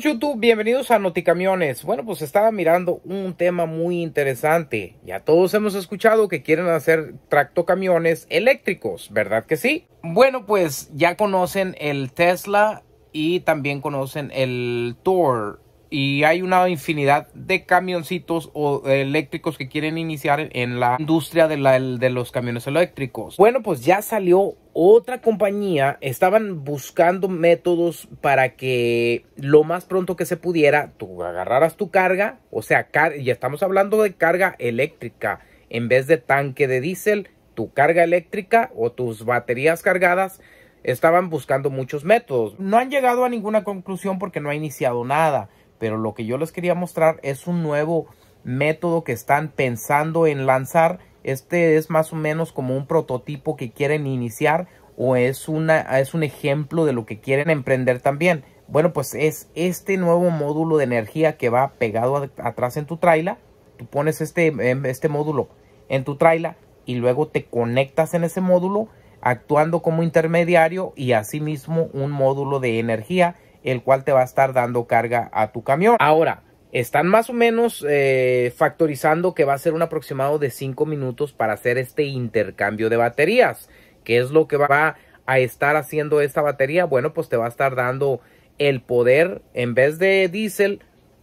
YouTube, bienvenidos a Noticamiones. Bueno, pues estaba mirando un tema muy interesante. Ya todos hemos escuchado que quieren hacer tractocamiones eléctricos, ¿verdad que sí? Bueno, pues ya conocen el Tesla y también conocen el Thor y hay una infinidad de camioncitos o eléctricos que quieren iniciar en la industria de, de los camiones eléctricos. Bueno, pues ya salió otra compañía estaban buscando métodos para que lo más pronto que se pudiera tú agarraras tu carga, o sea, ya y estamos hablando de carga eléctrica en vez de tanque de diésel, tu carga eléctrica o tus baterías cargadas. Estaban buscando muchos métodos. No han llegado a ninguna conclusión porque no ha iniciado nada. Pero lo que yo les quería mostrar es un nuevo método que están pensando en lanzar. Este es más o menos como un prototipo que quieren iniciar o es, una, es un ejemplo de lo que quieren emprender también. Bueno, pues es este nuevo módulo de energía que va pegado atrás en tu trailer. Tú pones este, em, este módulo en tu trailer y luego te conectas en ese módulo actuando como intermediario y asimismo un módulo de energía el cual te va a estar dando carga a tu camión. Ahora, están más o menos eh, factorizando que va a ser un aproximado de 5 minutos para hacer este intercambio de baterías. ¿Qué es lo que va a estar haciendo esta batería? Bueno, pues te va a estar dando el poder en vez de diésel,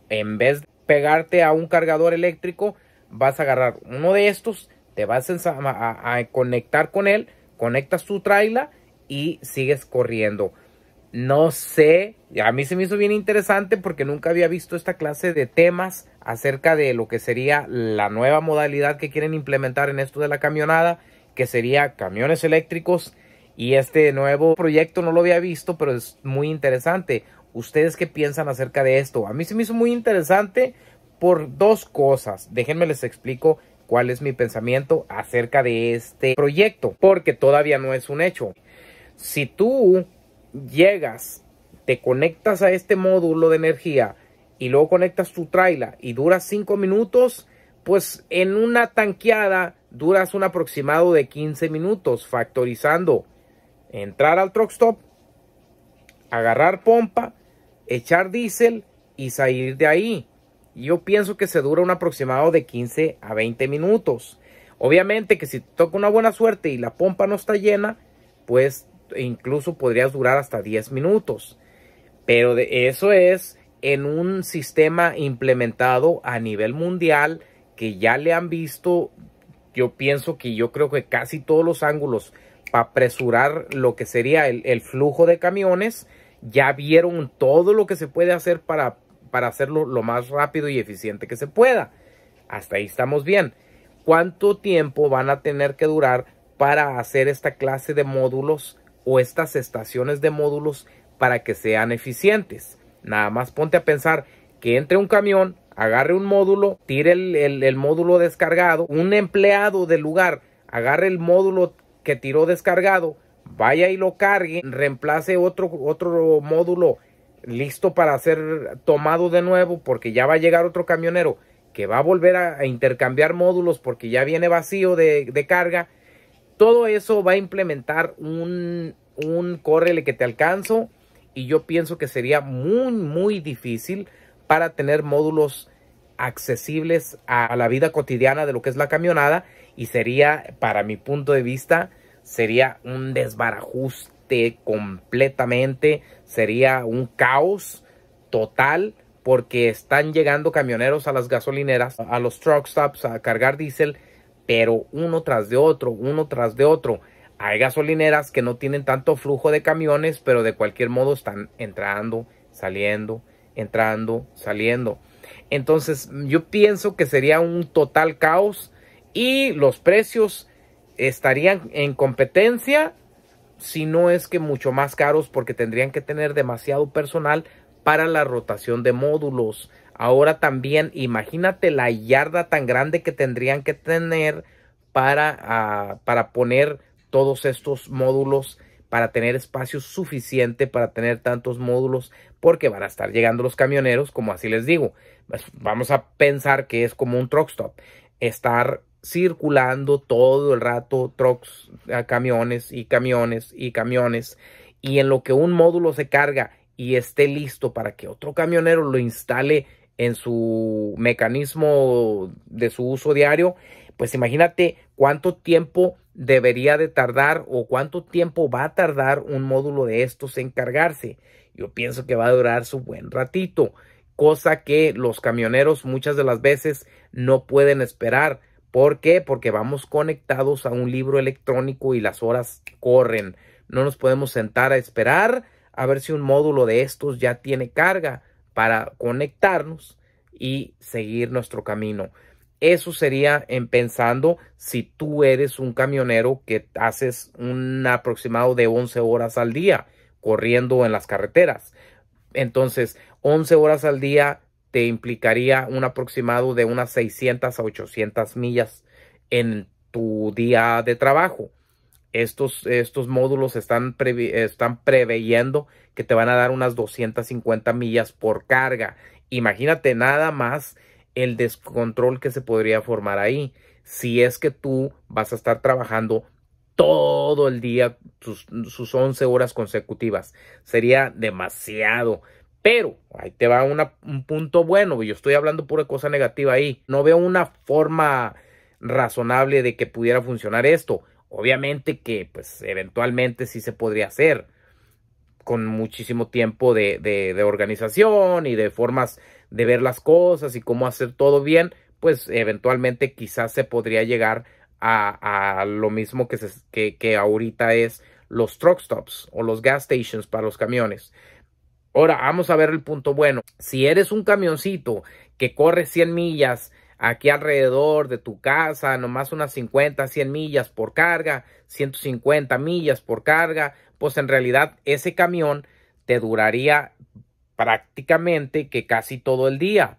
en vez de pegarte a un cargador eléctrico, vas a agarrar uno de estos, te vas a, conectar con él, conectas tu trailer y sigues corriendo. No sé, a mí se me hizo bien interesante porque nunca había visto esta clase de temas acerca de lo que sería la nueva modalidad que quieren implementar en esto de la camionada, que sería camiones eléctricos. Y este nuevo proyecto no lo había visto, pero es muy interesante. ¿Ustedes qué piensan acerca de esto? A mí se me hizo muy interesante por dos cosas. Déjenme les explico cuál es mi pensamiento acerca de este proyecto, porque todavía no es un hecho. Si tú llegas, te conectas a este módulo de energía y luego conectas tu trailer y dura 5 minutos, pues en una tanqueada duras un aproximado de 15 minutos factorizando. Entrar al truck stop, agarrar pompa, echar diésel y salir de ahí. Yo pienso que se dura un aproximado de 15 a 20 minutos. Obviamente que si te toca una buena suerte y la pompa no está llena, pues e incluso podrías durar hasta 10 minutos. Pero eso es en un sistema implementado a nivel mundial que ya le han visto, yo pienso que yo creo que casi todos los ángulos para apresurar lo que sería el, flujo de camiones, ya vieron todo lo que se puede hacer para, para hacerlo lo más rápido y eficiente que se pueda. Hasta ahí estamos bien. ¿Cuánto tiempo van a tener que durar para hacer esta clase de módulos o estas estaciones de módulos para que sean eficientes. Nada más ponte a pensar que entre un camión, agarre un módulo, tire el, módulo descargado, un empleado del lugar agarre el módulo que tiró descargado, vaya y lo cargue, reemplace otro, otro módulo listo para ser tomado de nuevo porque ya va a llegar otro camionero que va a volver a, intercambiar módulos porque ya viene vacío de, de carga todo eso va a implementar un, un que te alcanzo y yo pienso que sería muy, muy difícil para tener módulos accesibles a la vida cotidiana de lo que es la camionada y sería, para mi punto de vista, sería un desbarajuste completamente, sería un caos total porque están llegando camioneros a las gasolineras, a los truck stops a cargar diésel pero uno tras de otro, uno tras de otro. Hay gasolineras que no tienen tanto flujo de camiones, pero de cualquier modo están entrando, saliendo, entrando, saliendo. Entonces yo pienso que sería un total caos y los precios estarían en competencia, si no es que mucho más caros porque tendrían que tener demasiado personal para la rotación de módulos. Ahora también imagínate la yarda tan grande que tendrían que tener para, ah, para poner todos estos módulos, para tener espacio suficiente para tener tantos módulos, porque van a estar llegando los camioneros, como así les digo. Pues, vamos a pensar que es como un truck stop, estar circulando todo el rato trucks, ah, camiones y camiones y camiones, y en lo que un módulo se carga y esté listo para que otro camionero lo instale en su mecanismo de su uso diario, pues imagínate cuánto tiempo debería de tardar o cuánto tiempo va a tardar un módulo de estos en cargarse. Yo pienso que va a durar su buen ratito, cosa que los camioneros muchas de las veces no pueden esperar. ¿Por qué? Porque vamos conectados a un libro electrónico y las horas corren. No nos podemos sentar a esperar a ver si un módulo de estos ya tiene carga para conectarnos y seguir nuestro camino. Eso sería en pensando si tú eres un camionero que haces un aproximado de 11 horas al día corriendo en las carreteras. Entonces, 11 horas al día te implicaría un aproximado de unas 600 a 800 millas en tu día de trabajo estos, estos módulos están, están preveyendo que te van a dar unas 250 millas por carga. Imagínate nada más el descontrol que se podría formar ahí. Si es que tú vas a estar trabajando todo el día, sus, 11 horas consecutivas. Sería demasiado. Pero ahí te va un punto bueno. Yo estoy hablando pura cosa negativa ahí. No veo una forma razonable de que pudiera funcionar esto. Obviamente que pues eventualmente sí se podría hacer con muchísimo tiempo de, de, organización y de formas de ver las cosas y cómo hacer todo bien, pues eventualmente quizás se podría llegar a, a lo mismo que, que, que ahorita es los truck stops o los gas stations para los camiones. Ahora vamos a ver el punto bueno. Si eres un camioncito que corre 100 millas aquí alrededor de tu casa, nomás unas 50, 100 millas por carga, 150 millas por carga, pues en realidad ese camión te duraría prácticamente que casi todo el día.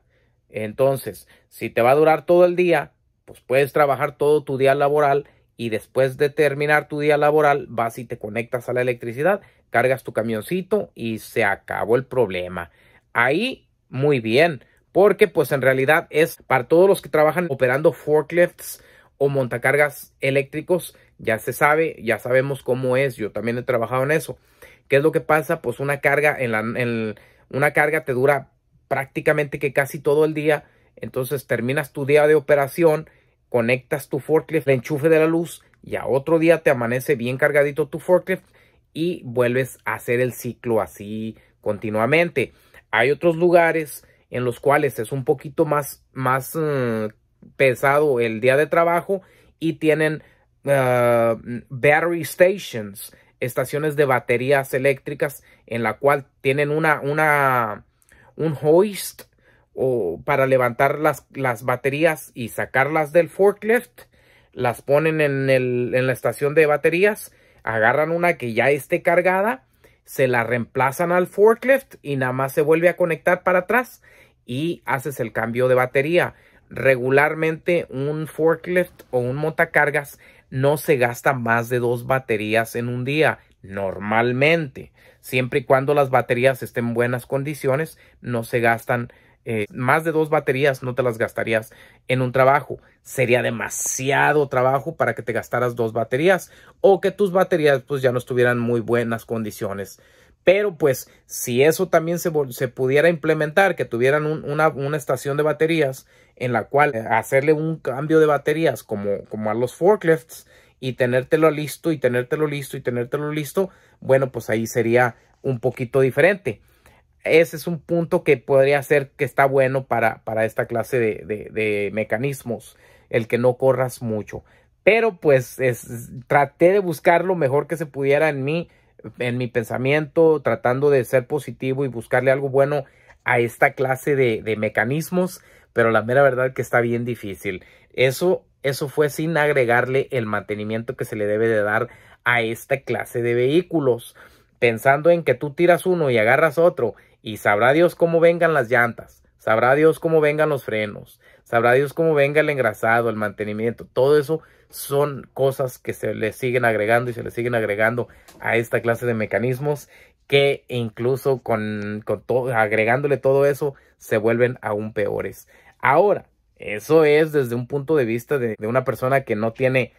Entonces, si te va a durar todo el día, pues puedes trabajar todo tu día laboral y después de terminar tu día laboral vas y te conectas a la electricidad, cargas tu camioncito y se acabó el problema. Ahí, muy bien porque pues en realidad es para todos los que trabajan operando forklifts o montacargas eléctricos, ya se sabe, ya sabemos cómo es, yo también he trabajado en eso. ¿Qué es lo que pasa? Pues una carga, en la, una carga te dura prácticamente que casi todo el día, entonces terminas tu día de operación, conectas tu forklift, el enchufe de la luz y a otro día te amanece bien cargadito tu forklift y vuelves a hacer el ciclo así continuamente. Hay otros lugares en los cuales es un poquito más, más eh, pesado el día de trabajo y tienen eh, battery stations, estaciones de baterías eléctricas en la cual tienen una, una un hoist o para levantar las, baterías y sacarlas del forklift, las ponen en la estación de baterías, agarran una que ya esté cargada se la reemplazan al forklift y nada más se vuelve a conectar para atrás y haces el cambio de batería. Regularmente un forklift o un motocargas no se gasta más de dos baterías en un día, normalmente. Siempre y cuando las baterías estén en buenas condiciones, no se gastan eh, más de dos baterías, no te las gastarías en un trabajo sería demasiado trabajo para que te gastaras dos baterías o que tus baterías pues ya no estuvieran muy buenas condiciones. Pero pues si eso también se, pudiera implementar, que tuvieran una, una, estación de baterías en la cual hacerle un cambio de baterías como, como a los forklifts y tenértelo listo y tenértelo listo y tenértelo listo, bueno pues ahí sería un poquito diferente ese es un punto que podría ser que está bueno para, para esta clase de, mecanismos, el que no corras mucho. Pero pues traté de buscar lo mejor que se pudiera en mí, en mi pensamiento, tratando de ser positivo y buscarle algo bueno a esta clase de, de mecanismos, pero la mera verdad que está bien difícil. Eso, eso fue sin agregarle el mantenimiento que se le debe de dar a esta clase de vehículos, pensando en que tú tiras uno y agarras otro y sabrá Dios cómo vengan las llantas, sabrá Dios cómo vengan los frenos, sabrá Dios cómo venga el engrasado, el mantenimiento, todo eso son cosas que se le siguen agregando y se le siguen agregando a esta clase de mecanismos que incluso con, todo, agregándole todo eso se vuelven aún peores. Ahora, eso es desde un punto de vista de una persona que no tiene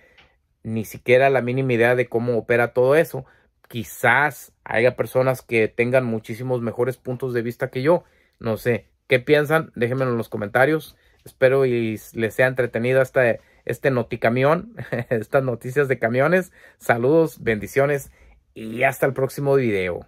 ni siquiera la mínima idea de cómo opera todo eso, Quizás haya personas que tengan muchísimos mejores puntos de vista que yo. No sé. ¿Qué piensan? Déjenmelo en los comentarios. Espero y les sea entretenido este noticamión, estas noticias de camiones. Saludos, bendiciones y hasta el próximo video.